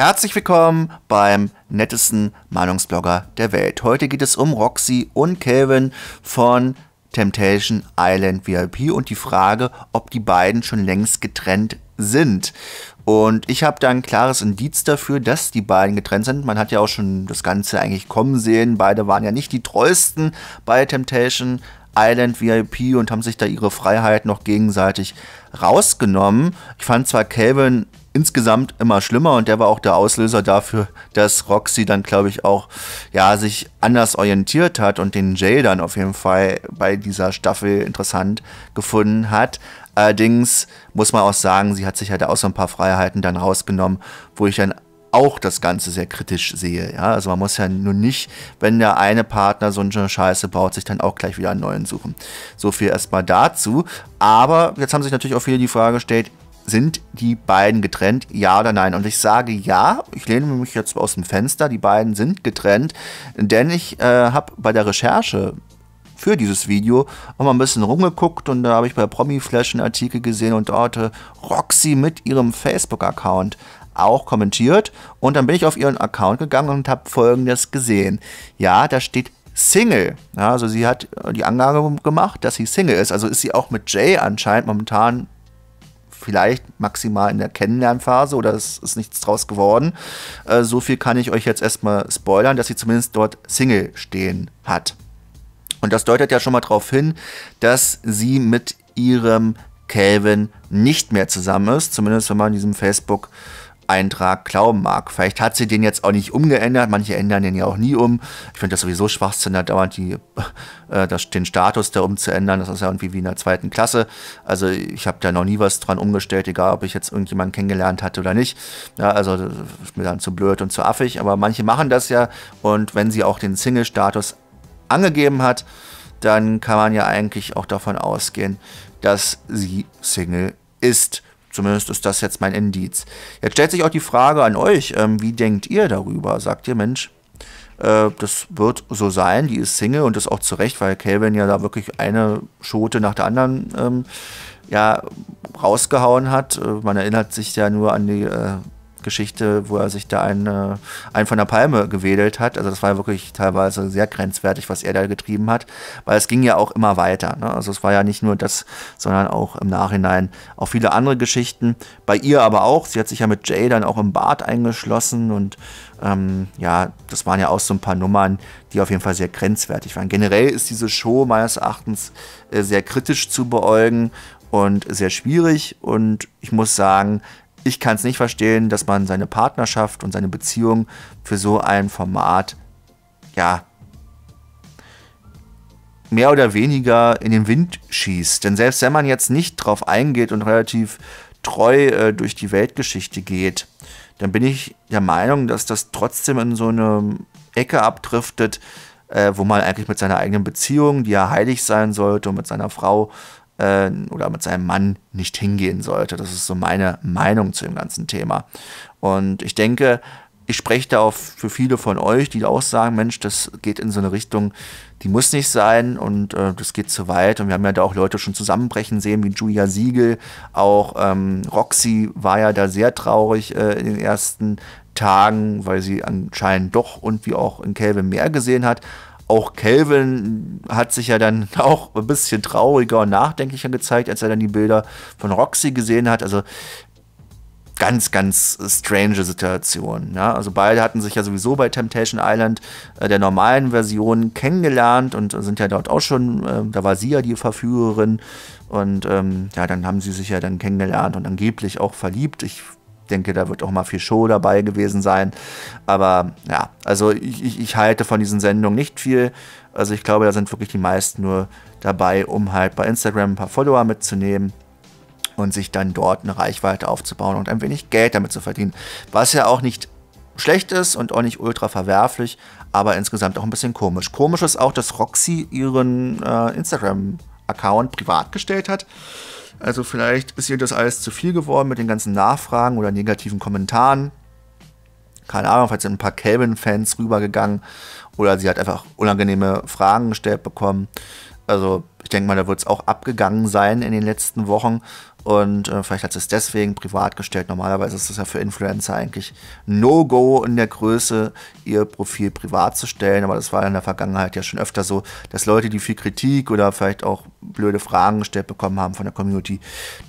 Herzlich willkommen beim nettesten Meinungsblogger der Welt. Heute geht es um Roxy und Calvin von Temptation Island VIP und die Frage, ob die beiden schon längst getrennt sind. Und ich habe da ein klares Indiz dafür, dass die beiden getrennt sind. Man hat ja auch schon das Ganze eigentlich kommen sehen. Beide waren ja nicht die treuesten bei Temptation Island VIP und haben sich da ihre Freiheit noch gegenseitig rausgenommen. Ich fand zwar Calvin insgesamt immer schlimmer und der war auch der Auslöser dafür, dass Roxy dann, glaube ich, auch ja, sich anders orientiert hat und den Jay dann auf jeden Fall bei dieser Staffel interessant gefunden hat. Allerdings muss man auch sagen, sie hat sich halt auch so ein paar Freiheiten dann rausgenommen, wo ich dann auch das Ganze sehr kritisch sehe. Ja? Also man muss ja nur nicht, wenn der eine Partner so eine Scheiße baut, sich dann auch gleich wieder einen neuen suchen. So viel erstmal dazu. Aber jetzt haben sich natürlich auch viele die Frage gestellt, sind die beiden getrennt, ja oder nein? Und ich sage ja, ich lehne mich jetzt aus dem Fenster, die beiden sind getrennt, denn ich äh, habe bei der Recherche für dieses Video auch mal ein bisschen rumgeguckt und da habe ich bei Promiflash einen Artikel gesehen und dort äh, Roxy mit ihrem Facebook-Account auch kommentiert und dann bin ich auf ihren Account gegangen und habe folgendes gesehen. Ja, da steht Single. Ja, also sie hat die Angabe gemacht, dass sie Single ist. Also ist sie auch mit Jay anscheinend momentan vielleicht maximal in der Kennenlernphase oder es ist nichts draus geworden. Äh, so viel kann ich euch jetzt erstmal spoilern, dass sie zumindest dort Single stehen hat. Und das deutet ja schon mal darauf hin, dass sie mit ihrem Calvin nicht mehr zusammen ist, zumindest wenn man diesem Facebook Eintrag glauben mag. Vielleicht hat sie den jetzt auch nicht umgeändert, manche ändern den ja auch nie um. Ich finde das sowieso Schwachsinn, da dauernd die, äh, das, den Status da umzuändern, das ist ja irgendwie wie in der zweiten Klasse. Also ich habe da noch nie was dran umgestellt, egal ob ich jetzt irgendjemanden kennengelernt hatte oder nicht. Ja, also das ist mir dann zu blöd und zu affig, aber manche machen das ja und wenn sie auch den Single-Status angegeben hat, dann kann man ja eigentlich auch davon ausgehen, dass sie Single ist. Zumindest ist das jetzt mein Indiz. Jetzt stellt sich auch die Frage an euch, ähm, wie denkt ihr darüber? Sagt ihr, Mensch, äh, das wird so sein, die ist Single und das auch zu Recht, weil Calvin ja da wirklich eine Schote nach der anderen ähm, ja, rausgehauen hat. Äh, man erinnert sich ja nur an die äh, Geschichte, wo er sich da einen, äh, einen von der Palme gewedelt hat. Also das war wirklich teilweise sehr grenzwertig, was er da getrieben hat, weil es ging ja auch immer weiter. Ne? Also es war ja nicht nur das, sondern auch im Nachhinein auch viele andere Geschichten. Bei ihr aber auch. Sie hat sich ja mit Jay dann auch im Bad eingeschlossen und ähm, ja, das waren ja auch so ein paar Nummern, die auf jeden Fall sehr grenzwertig waren. Generell ist diese Show meines Erachtens äh, sehr kritisch zu beäugen und sehr schwierig und ich muss sagen, ich kann es nicht verstehen, dass man seine Partnerschaft und seine Beziehung für so ein Format, ja, mehr oder weniger in den Wind schießt. Denn selbst wenn man jetzt nicht drauf eingeht und relativ treu äh, durch die Weltgeschichte geht, dann bin ich der Meinung, dass das trotzdem in so eine Ecke abdriftet, äh, wo man eigentlich mit seiner eigenen Beziehung, die ja heilig sein sollte, und mit seiner Frau äh, oder mit seinem Mann nicht hingehen sollte. Das ist so meine Meinung zu dem ganzen Thema. Und ich denke, ich spreche da auch für viele von euch, die auch sagen, Mensch, das geht in so eine Richtung, die muss nicht sein und äh, das geht zu weit. Und wir haben ja da auch Leute schon zusammenbrechen sehen, wie Julia Siegel, auch ähm, Roxy war ja da sehr traurig äh, in den ersten Tagen, weil sie anscheinend doch und wie auch in Kelvin mehr gesehen hat auch Calvin hat sich ja dann auch ein bisschen trauriger und nachdenklicher gezeigt, als er dann die Bilder von Roxy gesehen hat. Also ganz, ganz strange Situation. Ja? Also beide hatten sich ja sowieso bei Temptation Island äh, der normalen Version kennengelernt und sind ja dort auch schon, äh, da war sie ja die Verführerin und ähm, ja, dann haben sie sich ja dann kennengelernt und angeblich auch verliebt. Ich denke, da wird auch mal viel Show dabei gewesen sein. Aber ja, also ich, ich, ich halte von diesen Sendungen nicht viel. Also ich glaube, da sind wirklich die meisten nur dabei, um halt bei Instagram ein paar Follower mitzunehmen und sich dann dort eine Reichweite aufzubauen und ein wenig Geld damit zu verdienen. Was ja auch nicht schlecht ist und auch nicht ultra verwerflich, aber insgesamt auch ein bisschen komisch. Komisch ist auch, dass Roxy ihren äh, Instagram-Account privat gestellt hat also vielleicht ist ihr das alles zu viel geworden mit den ganzen Nachfragen oder negativen Kommentaren. Keine Ahnung, vielleicht sind ein paar Calvin-Fans rübergegangen oder sie hat einfach unangenehme Fragen gestellt bekommen. Also ich denke mal, da wird es auch abgegangen sein in den letzten Wochen. Und äh, vielleicht hat sie es deswegen privat gestellt. Normalerweise ist es ja für Influencer eigentlich No-Go in der Größe, ihr Profil privat zu stellen. Aber das war in der Vergangenheit ja schon öfter so, dass Leute, die viel Kritik oder vielleicht auch blöde Fragen gestellt bekommen haben von der Community,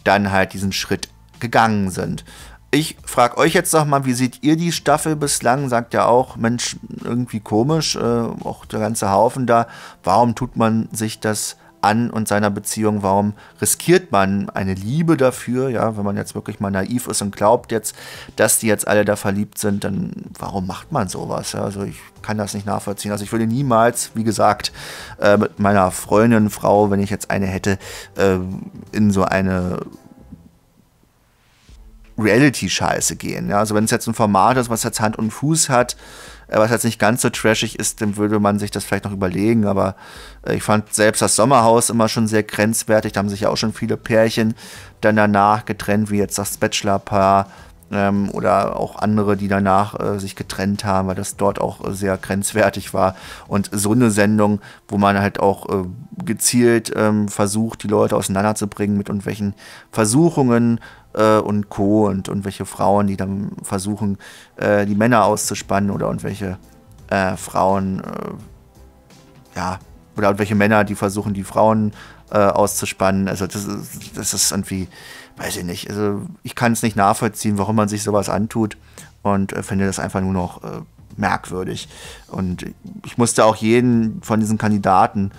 dann halt diesen Schritt gegangen sind ich frage euch jetzt doch mal, wie seht ihr die Staffel bislang? Sagt ja auch, Mensch, irgendwie komisch, äh, auch der ganze Haufen da. Warum tut man sich das an und seiner Beziehung? Warum riskiert man eine Liebe dafür? Ja, wenn man jetzt wirklich mal naiv ist und glaubt jetzt, dass die jetzt alle da verliebt sind, dann warum macht man sowas? Ja, also ich kann das nicht nachvollziehen. Also ich würde niemals, wie gesagt, äh, mit meiner Freundin, Frau, wenn ich jetzt eine hätte, äh, in so eine Reality-Scheiße gehen. Ja? Also wenn es jetzt ein Format ist, was jetzt Hand und Fuß hat, äh, was jetzt nicht ganz so trashig ist, dann würde man sich das vielleicht noch überlegen. Aber äh, ich fand selbst das Sommerhaus immer schon sehr grenzwertig. Da haben sich ja auch schon viele Pärchen dann danach getrennt, wie jetzt das Bachelor-Paar ähm, oder auch andere, die danach äh, sich getrennt haben, weil das dort auch äh, sehr grenzwertig war. Und so eine Sendung, wo man halt auch äh, gezielt ähm, versucht, die Leute auseinanderzubringen mit irgendwelchen Versuchungen, äh, und Co. und, und welche Frauen, die dann versuchen, äh, die Männer auszuspannen oder und welche äh, Frauen, äh, ja, oder und welche Männer, die versuchen, die Frauen äh, auszuspannen. Also das, das ist irgendwie, weiß ich nicht, also ich kann es nicht nachvollziehen, warum man sich sowas antut und äh, finde das einfach nur noch merkwürdig. Und ich musste auch jeden von diesen Kandidaten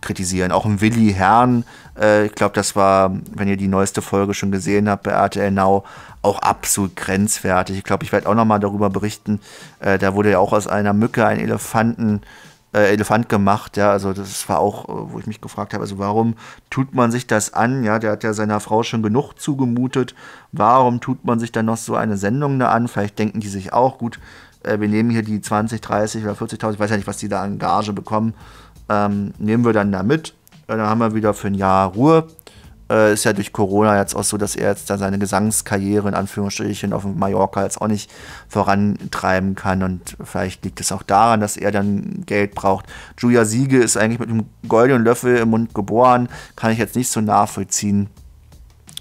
kritisieren. Auch ein Willi Herrn, äh, ich glaube, das war, wenn ihr die neueste Folge schon gesehen habt bei RTL Now, auch absolut grenzwertig. Ich glaube, ich werde auch nochmal darüber berichten. Äh, da wurde ja auch aus einer Mücke ein Elefanten, äh, Elefant gemacht. Ja, also das war auch, äh, wo ich mich gefragt habe, also warum tut man sich das an? Ja, der hat ja seiner Frau schon genug zugemutet. Warum tut man sich dann noch so eine Sendung da an? Vielleicht denken die sich auch, gut, äh, wir nehmen hier die 20, 30 oder 40.000, ich weiß ja nicht, was die da an Gage bekommen ähm, nehmen wir dann da mit. Äh, dann haben wir wieder für ein Jahr Ruhe. Äh, ist ja durch Corona jetzt auch so, dass er jetzt da seine Gesangskarriere in Anführungsstrichen auf Mallorca jetzt auch nicht vorantreiben kann. Und vielleicht liegt es auch daran, dass er dann Geld braucht. Julia Siege ist eigentlich mit einem goldenen Löffel im Mund geboren. Kann ich jetzt nicht so nachvollziehen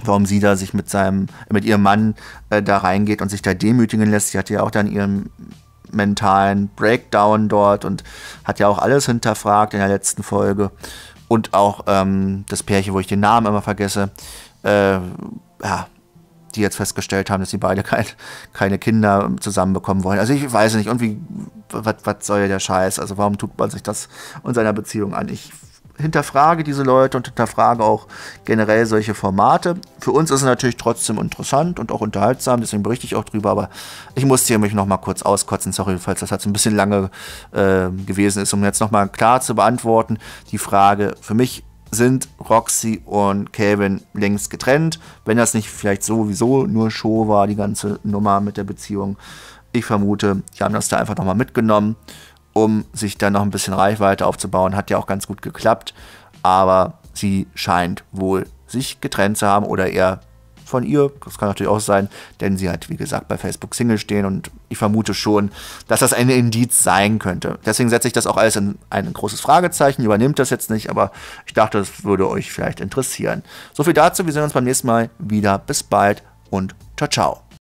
warum sie da sich mit seinem, mit ihrem Mann äh, da reingeht und sich da demütigen lässt. Sie hat ja auch dann ihren mentalen Breakdown dort und hat ja auch alles hinterfragt in der letzten Folge. Und auch ähm, das Pärchen, wo ich den Namen immer vergesse, äh, ja, die jetzt festgestellt haben, dass sie beide kein, keine Kinder zusammenbekommen wollen. Also ich weiß nicht, irgendwie, was soll ja der Scheiß? Also warum tut man sich das in seiner Beziehung an? Ich hinterfrage diese Leute und hinterfrage auch generell solche Formate. Für uns ist es natürlich trotzdem interessant und auch unterhaltsam, deswegen berichte ich auch drüber, aber ich musste hier mich nochmal kurz auskotzen, sorry, falls das jetzt ein bisschen lange äh, gewesen ist, um jetzt nochmal klar zu beantworten, die Frage für mich sind Roxy und Calvin längst getrennt, wenn das nicht vielleicht sowieso nur Show war, die ganze Nummer mit der Beziehung. Ich vermute, die haben das da einfach nochmal mitgenommen um sich dann noch ein bisschen Reichweite aufzubauen. Hat ja auch ganz gut geklappt, aber sie scheint wohl sich getrennt zu haben oder eher von ihr. Das kann natürlich auch sein, denn sie hat, wie gesagt, bei Facebook Single stehen und ich vermute schon, dass das ein Indiz sein könnte. Deswegen setze ich das auch alles in ein großes Fragezeichen, übernimmt das jetzt nicht, aber ich dachte, das würde euch vielleicht interessieren. So viel dazu, wir sehen uns beim nächsten Mal wieder. Bis bald und ciao, ciao.